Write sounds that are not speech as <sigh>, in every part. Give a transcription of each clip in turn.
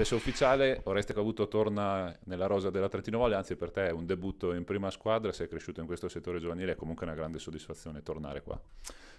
Adesso ufficiale, Oreste Cavuto torna nella rosa della Trentino Valle, anzi per te è un debutto in prima squadra, sei cresciuto in questo settore giovanile, è comunque una grande soddisfazione tornare qua.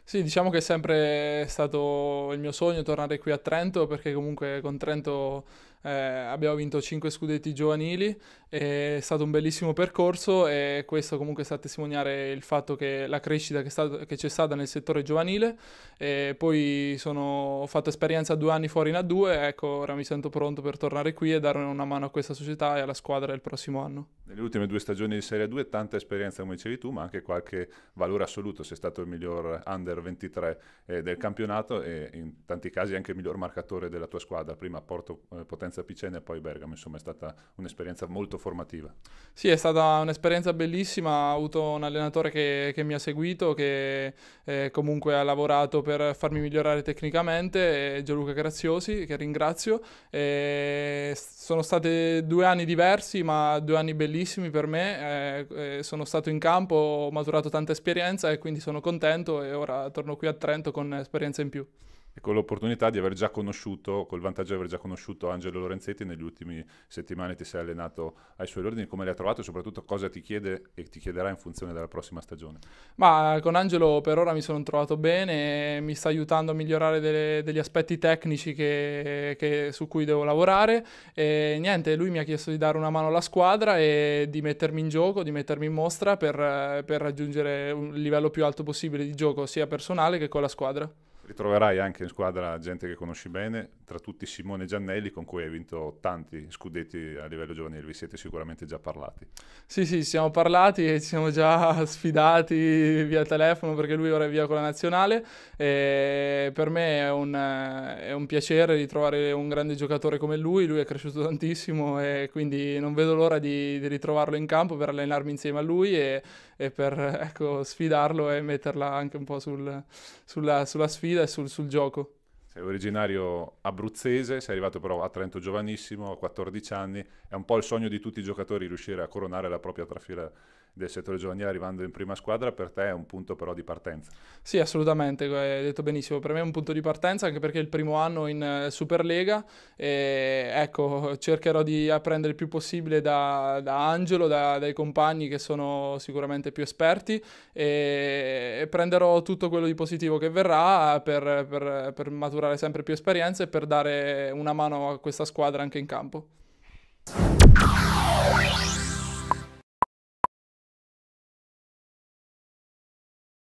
Sì, diciamo che è sempre stato il mio sogno tornare qui a Trento perché comunque con Trento eh, abbiamo vinto 5 scudetti giovanili, è stato un bellissimo percorso e questo comunque sta a testimoniare il fatto che la crescita che, stato, che c'è stata nel settore giovanile, e poi sono, ho fatto esperienza due anni fuori in A2, ecco ora mi sento pronto per tornare qui e dare una mano a questa società e alla squadra il prossimo anno. Nelle ultime due stagioni di Serie 2 tanta esperienza come dicevi tu, ma anche qualche valore assoluto, sei stato il miglior under 23 eh, del campionato e in tanti casi anche il miglior marcatore della tua squadra, prima Porto eh, Potenza esperienza a Picena e poi Bergamo, insomma è stata un'esperienza molto formativa. Sì, è stata un'esperienza bellissima, ho avuto un allenatore che, che mi ha seguito, che eh, comunque ha lavorato per farmi migliorare tecnicamente, Gianluca Graziosi, che ringrazio. E sono stati due anni diversi, ma due anni bellissimi per me, eh, sono stato in campo, ho maturato tanta esperienza e quindi sono contento e ora torno qui a Trento con esperienza in più e con l'opportunità di aver già conosciuto, col vantaggio di aver già conosciuto Angelo Lorenzetti negli ultimi settimane ti sei allenato ai suoi ordini, come li ha trovati e soprattutto cosa ti chiede e ti chiederà in funzione della prossima stagione? Ma con Angelo per ora mi sono trovato bene, mi sta aiutando a migliorare delle, degli aspetti tecnici che, che, su cui devo lavorare e niente, lui mi ha chiesto di dare una mano alla squadra e di mettermi in gioco, di mettermi in mostra per, per raggiungere un livello più alto possibile di gioco sia personale che con la squadra ritroverai anche in squadra gente che conosci bene, tra tutti Simone Giannelli con cui hai vinto tanti scudetti a livello giovanile, vi siete sicuramente già parlati. Sì, sì, ci siamo parlati e ci siamo già <laughs> sfidati via telefono perché lui ora è via con la nazionale e per me è un, è un piacere ritrovare un grande giocatore come lui, lui è cresciuto tantissimo e quindi non vedo l'ora di, di ritrovarlo in campo per allenarmi insieme a lui e, e per ecco, sfidarlo e metterla anche un po' sul, sulla, sulla sfida è sul, sul gioco? Sei originario abruzzese, sei arrivato però a Trento giovanissimo, a 14 anni, è un po' il sogno di tutti i giocatori riuscire a coronare la propria trafila del settore giovanile arrivando in prima squadra, per te è un punto però di partenza. Sì, assolutamente, eh, hai detto benissimo, per me è un punto di partenza anche perché è il primo anno in eh, Superlega e ecco, cercherò di apprendere il più possibile da, da Angelo, da, dai compagni che sono sicuramente più esperti e, e prenderò tutto quello di positivo che verrà per, per, per maturare sempre più esperienze e per dare una mano a questa squadra anche in campo.